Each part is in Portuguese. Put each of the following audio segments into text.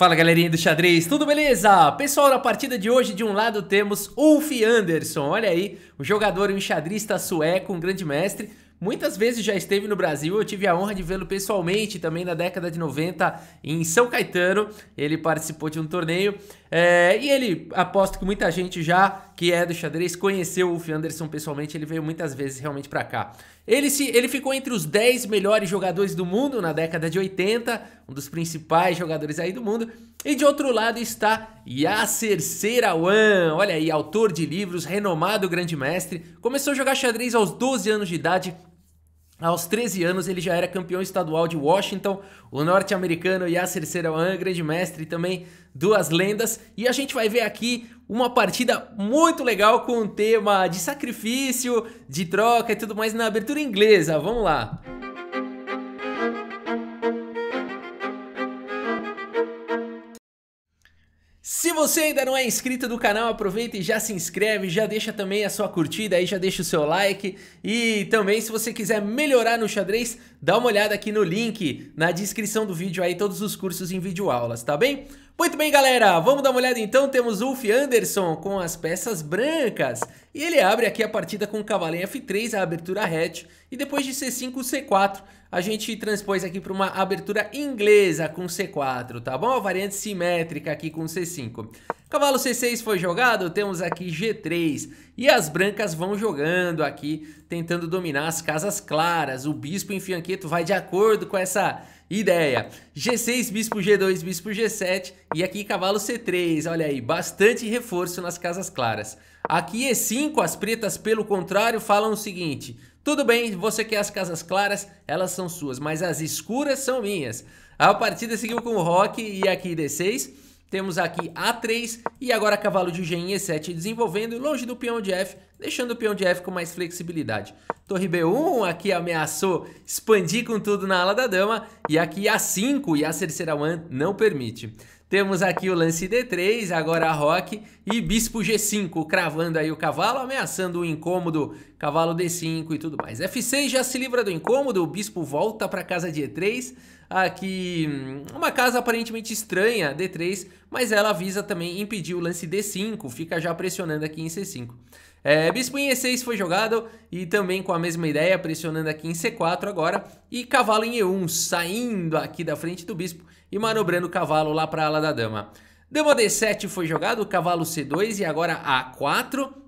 Fala galerinha do xadrez, tudo beleza? Pessoal, na partida de hoje, de um lado temos Ulf Anderson, olha aí, o jogador e um xadrista sueco, um grande mestre. Muitas vezes já esteve no Brasil, eu tive a honra de vê-lo pessoalmente também na década de 90 em São Caetano. Ele participou de um torneio é, e ele, aposto que muita gente já que é do xadrez, conheceu o Uf Anderson pessoalmente, ele veio muitas vezes realmente para cá. Ele, se, ele ficou entre os 10 melhores jogadores do mundo na década de 80, um dos principais jogadores aí do mundo. E de outro lado está Yasser Serawan, olha aí, autor de livros, renomado grande mestre. Começou a jogar xadrez aos 12 anos de idade aos 13 anos, ele já era campeão estadual de Washington, o norte-americano Yasser Serouan, grande mestre, também duas lendas. E a gente vai ver aqui uma partida muito legal com o um tema de sacrifício, de troca e tudo mais na abertura inglesa. Vamos lá! Se você ainda não é inscrito do canal, aproveita e já se inscreve, já deixa também a sua curtida aí, já deixa o seu like. E também, se você quiser melhorar no xadrez, dá uma olhada aqui no link, na descrição do vídeo aí, todos os cursos em videoaulas, tá bem? Muito bem, galera, vamos dar uma olhada então. Temos Ulf Anderson com as peças brancas. E ele abre aqui a partida com o cavalo em F3, a abertura hatch. E depois de C5, C4, a gente transpôs aqui para uma abertura inglesa com C4, tá bom? A variante simétrica aqui com C5. Cavalo C6 foi jogado, temos aqui G3. E as brancas vão jogando aqui, tentando dominar as casas claras. O bispo em vai de acordo com essa Ideia, G6, bispo G2, bispo G7 e aqui cavalo C3, olha aí, bastante reforço nas casas claras. Aqui E5, as pretas pelo contrário falam o seguinte, tudo bem, você quer as casas claras, elas são suas, mas as escuras são minhas. A partida seguiu com o Rock e aqui D6, temos aqui A3 e agora cavalo de G em E7 desenvolvendo longe do peão de F, deixando o peão de F com mais flexibilidade. Torre B1 aqui ameaçou expandir com tudo na ala da dama e aqui A5 e a terceira one não permite. Temos aqui o lance D3, agora a Roque e bispo G5, cravando aí o cavalo, ameaçando o incômodo, cavalo D5 e tudo mais. F6 já se livra do incômodo, o bispo volta para casa de E3, aqui ah, hum, uma casa aparentemente estranha, D3, mas ela visa também impedir o lance D5, fica já pressionando aqui em C5. É, bispo em E6 foi jogado e também com a mesma ideia, pressionando aqui em C4 agora. E cavalo em E1, saindo aqui da frente do bispo e manobrando o cavalo lá para a ala da dama. Dama D7 foi jogado, cavalo C2 e agora A4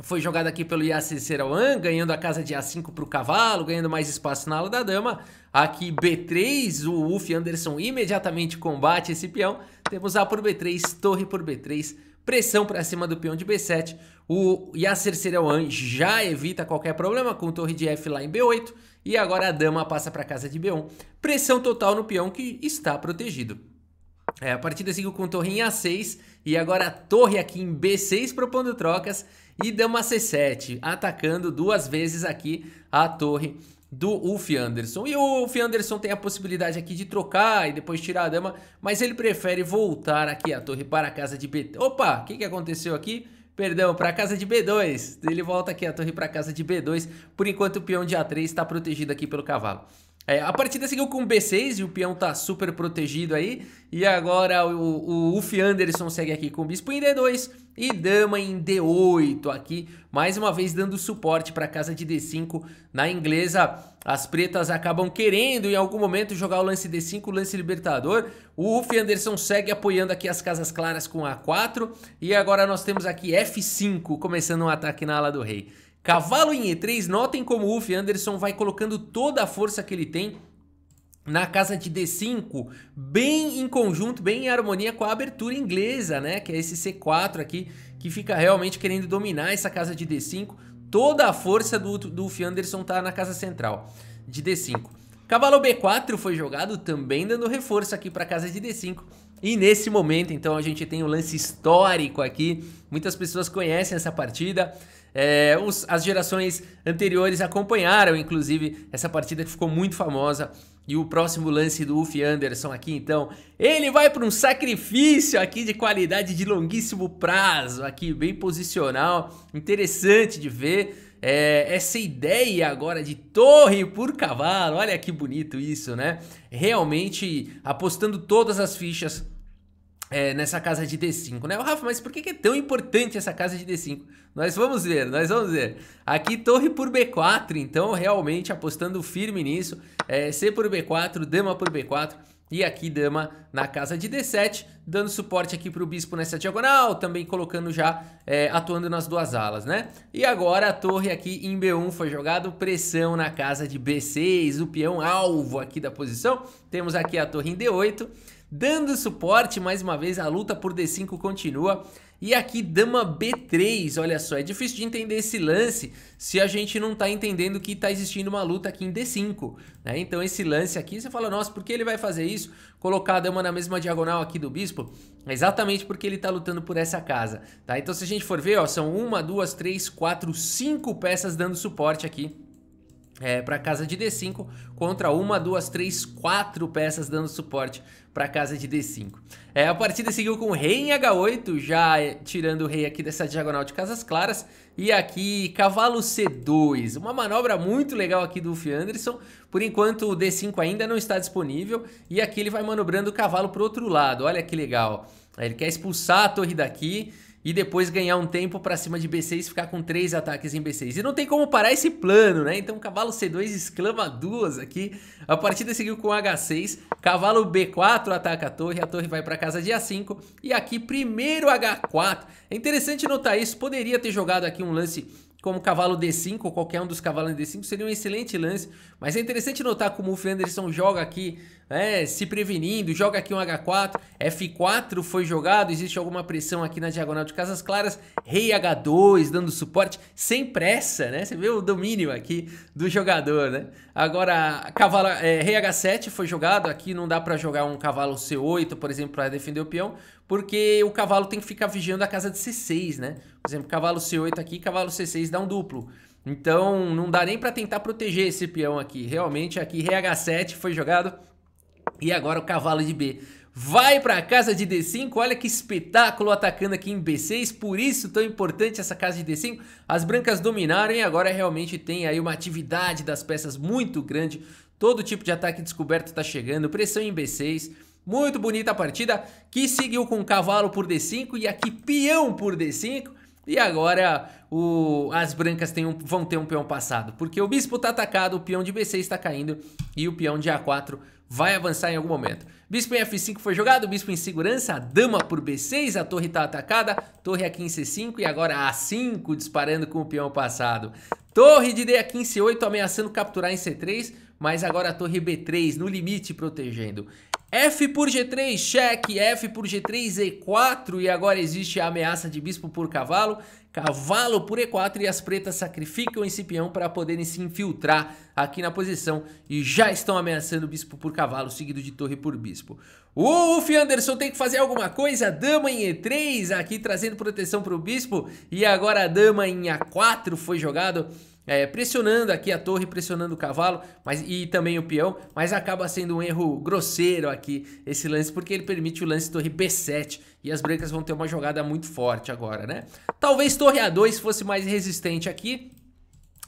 foi jogado aqui pelo Yasser Serawan, ganhando a casa de A5 para o cavalo, ganhando mais espaço na ala da dama. Aqui B3, o Uff Anderson imediatamente combate esse peão. Temos A por B3, torre por B3, pressão para cima do peão de B7. O Yasser Serawan já evita qualquer problema com torre de F lá em B8. E agora a dama passa para a casa de B1. Pressão total no peão que está protegido. É, a partida daí com torre em A6 e agora a torre aqui em B6 propondo trocas e dama C7, atacando duas vezes aqui a torre do Ulf Anderson. E o Ulf Anderson tem a possibilidade aqui de trocar e depois tirar a dama, mas ele prefere voltar aqui a torre para a casa de B... Opa, o que, que aconteceu aqui? Perdão, para a casa de B2. Ele volta aqui a torre para a casa de B2. Por enquanto o peão de A3 está protegido aqui pelo cavalo. É, a partida seguiu com B6 e o peão tá super protegido aí. E agora o, o Uf Anderson segue aqui com bispo em D2 e dama em D8 aqui. Mais uma vez dando suporte para casa de D5 na inglesa. As pretas acabam querendo em algum momento jogar o lance D5, o lance libertador. O Uf Anderson segue apoiando aqui as casas claras com A4. E agora nós temos aqui F5 começando um ataque na ala do rei. Cavalo em E3, notem como o Uff Anderson vai colocando toda a força que ele tem na casa de D5, bem em conjunto, bem em harmonia com a abertura inglesa, né? Que é esse C4 aqui, que fica realmente querendo dominar essa casa de D5. Toda a força do, do Uff Anderson tá na casa central de D5. Cavalo B4 foi jogado também dando reforço aqui para a casa de D5. E nesse momento, então, a gente tem um lance histórico aqui. Muitas pessoas conhecem essa partida. É, os, as gerações anteriores acompanharam, inclusive, essa partida que ficou muito famosa. E o próximo lance do Uff Anderson aqui, então, ele vai para um sacrifício aqui de qualidade de longuíssimo prazo, aqui bem posicional, interessante de ver. É, essa ideia agora de torre por cavalo, olha que bonito isso, né? Realmente apostando todas as fichas é, nessa casa de D5, né? Rafa, mas por que é tão importante essa casa de D5? Nós vamos ver, nós vamos ver. Aqui torre por B4, então realmente apostando firme nisso. É, C por B4, dama por B4 e aqui dama na casa de D7 dando suporte aqui para o bispo nessa diagonal, também colocando já, é, atuando nas duas alas, né? E agora a torre aqui em B1 foi jogado, pressão na casa de B6, o peão alvo aqui da posição. Temos aqui a torre em D8, dando suporte, mais uma vez a luta por D5 continua. E aqui dama B3, olha só, é difícil de entender esse lance se a gente não tá entendendo que tá existindo uma luta aqui em D5, né? Então esse lance aqui, você fala, nossa, por que ele vai fazer isso? Colocar a dama na mesma diagonal aqui do bispo, bispo, exatamente porque ele está lutando por essa casa, tá? Então se a gente for ver, ó, são uma, duas, três, quatro, cinco peças dando suporte aqui é, para casa de D5 contra uma, duas, três, quatro peças dando suporte para casa de D5. É, a partida seguiu com rei em H8, já é, tirando o rei aqui dessa diagonal de casas claras. E aqui cavalo C2, uma manobra muito legal aqui do Fianderson. Por enquanto o D5 ainda não está disponível e aqui ele vai manobrando o cavalo para outro lado, olha que legal. Ele quer expulsar a torre daqui e depois ganhar um tempo para cima de B6 ficar com três ataques em B6. E não tem como parar esse plano, né? Então cavalo C2 exclama duas aqui. A partida seguiu com H6, cavalo B4 ataca a torre, a torre vai para casa de A5 e aqui primeiro H4. É interessante notar isso, poderia ter jogado aqui um lance como cavalo D5 ou qualquer um dos cavalos D5 seria um excelente lance, mas é interessante notar como o Fenderson joga aqui, né, se prevenindo, joga aqui um H4, F4 foi jogado, existe alguma pressão aqui na diagonal de Casas Claras, Rei H2 dando suporte, sem pressa, né? Você vê o domínio aqui do jogador, né? Agora, cavalo, é, Rei H7 foi jogado, aqui não dá para jogar um cavalo C8, por exemplo, para defender o peão, porque o cavalo tem que ficar vigiando a casa de C6, né? Por exemplo, cavalo C8 aqui, cavalo C6 dá um duplo. Então não dá nem para tentar proteger esse peão aqui. Realmente aqui RH7 foi jogado e agora o cavalo de B vai para a casa de D5. Olha que espetáculo atacando aqui em B6. Por isso tão importante essa casa de D5. As brancas dominaram e agora realmente tem aí uma atividade das peças muito grande. Todo tipo de ataque descoberto está chegando, pressão em B6. Muito bonita a partida, que seguiu com cavalo por D5 e aqui peão por D5. E agora o, as brancas um, vão ter um peão passado, porque o bispo está atacado, o peão de B6 está caindo e o peão de A4 vai avançar em algum momento. Bispo em F5 foi jogado, bispo em segurança, a dama por B6, a torre está atacada, torre aqui em C5 e agora A5 disparando com o peão passado. Torre de D aqui em C8 ameaçando capturar em C3, mas agora a torre B3 no limite protegendo. F por G3, cheque, F por G3, E4 e agora existe a ameaça de bispo por cavalo cavalo por E4 e as pretas sacrificam esse peão para poderem se infiltrar aqui na posição e já estão ameaçando o bispo por cavalo, seguido de torre por bispo. O Anderson tem que fazer alguma coisa, dama em E3 aqui trazendo proteção para o bispo e agora a dama em A4 foi jogado. É, pressionando aqui a torre, pressionando o cavalo mas, e também o peão, mas acaba sendo um erro grosseiro aqui esse lance, porque ele permite o lance torre B7, e as brancas vão ter uma jogada muito forte agora, né? Talvez torre A2 fosse mais resistente aqui,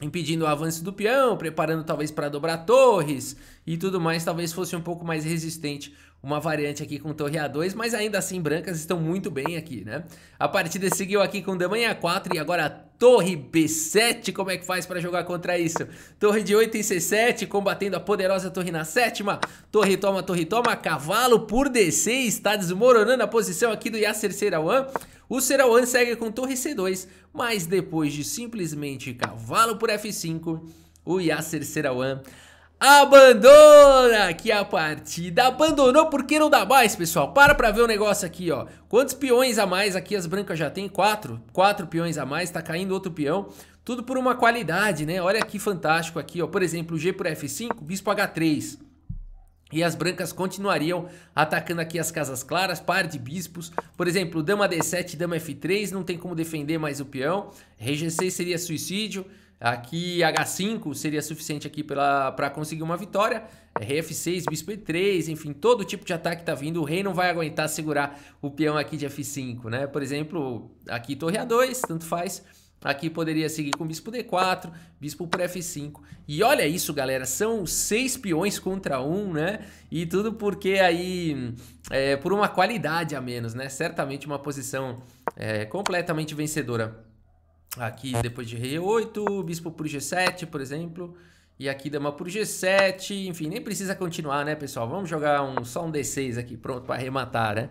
impedindo o avanço do peão, preparando talvez para dobrar torres e tudo mais, talvez fosse um pouco mais resistente uma variante aqui com torre A2, mas ainda assim brancas estão muito bem aqui, né? A partida seguiu aqui com damanha A4 e agora torre B7, como é que faz para jogar contra isso? Torre de 8 e C7, combatendo a poderosa torre na sétima, torre toma, torre toma, cavalo por D6, está desmoronando a posição aqui do Yasser Serawan, o Serawan segue com torre C2, mas depois de simplesmente cavalo por F5, o Yasser Serawan Abandona que a partida abandonou porque não dá mais, pessoal. Para pra ver o negócio aqui, ó. Quantos peões a mais aqui as brancas já tem? Quatro. Quatro peões a mais, tá caindo outro peão. Tudo por uma qualidade, né? Olha que fantástico aqui, ó. Por exemplo, G por F5, bispo H3. E as brancas continuariam atacando aqui as casas claras, par de bispos. Por exemplo, dama D7, dama F3, não tem como defender mais o peão. RG6 seria suicídio. Aqui H5 seria suficiente aqui para conseguir uma vitória. Rf6, bispo E3, enfim, todo tipo de ataque está vindo. O rei não vai aguentar segurar o peão aqui de F5, né? Por exemplo, aqui torre A2, tanto faz. Aqui poderia seguir com bispo D4, bispo por F5. E olha isso, galera, são seis peões contra um, né? E tudo porque aí, é, por uma qualidade a menos, né? Certamente uma posição é, completamente vencedora. Aqui depois de rei 8, bispo por G7, por exemplo. E aqui dama por G7, enfim, nem precisa continuar, né, pessoal? Vamos jogar um, só um D6 aqui, pronto, para arrematar, né?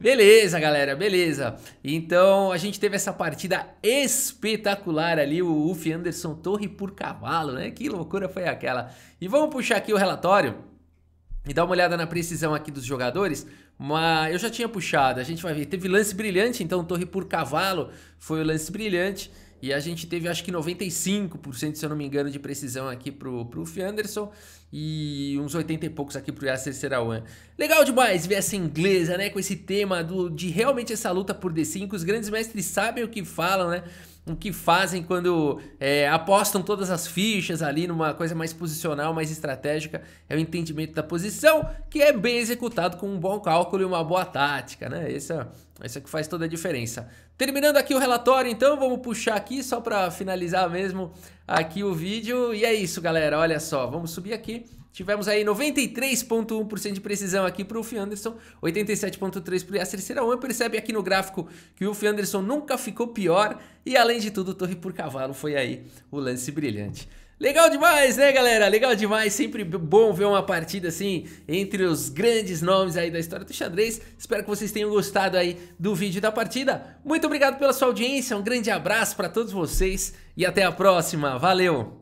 Beleza, galera, beleza. Então a gente teve essa partida espetacular ali, o Uff Anderson Torre por cavalo, né? Que loucura foi aquela. E vamos puxar aqui o relatório e dar uma olhada na precisão aqui dos jogadores. Mas eu já tinha puxado, a gente vai ver. Teve lance brilhante, então Torre por cavalo foi o lance brilhante. E a gente teve acho que 95%, se eu não me engano, de precisão aqui pro, pro Ufi Anderson e uns 80 e poucos aqui pro Yasser Serawan. Legal demais ver essa inglesa, né? Com esse tema do, de realmente essa luta por D5. Os grandes mestres sabem o que falam, né? o que fazem quando é, apostam todas as fichas ali numa coisa mais posicional, mais estratégica, é o entendimento da posição, que é bem executado com um bom cálculo e uma boa tática, né? Essa, é, essa é que faz toda a diferença. Terminando aqui o relatório, então, vamos puxar aqui só para finalizar mesmo aqui o vídeo. E é isso, galera, olha só, vamos subir aqui Tivemos aí 93,1% de precisão aqui para o Wolf Anderson, 87,3% para a terceira um. Percebe aqui no gráfico que o Wolf Anderson nunca ficou pior e, além de tudo, torre por cavalo foi aí o lance brilhante. Legal demais, né, galera? Legal demais. Sempre bom ver uma partida assim entre os grandes nomes aí da história do xadrez. Espero que vocês tenham gostado aí do vídeo da partida. Muito obrigado pela sua audiência. Um grande abraço para todos vocês e até a próxima. Valeu!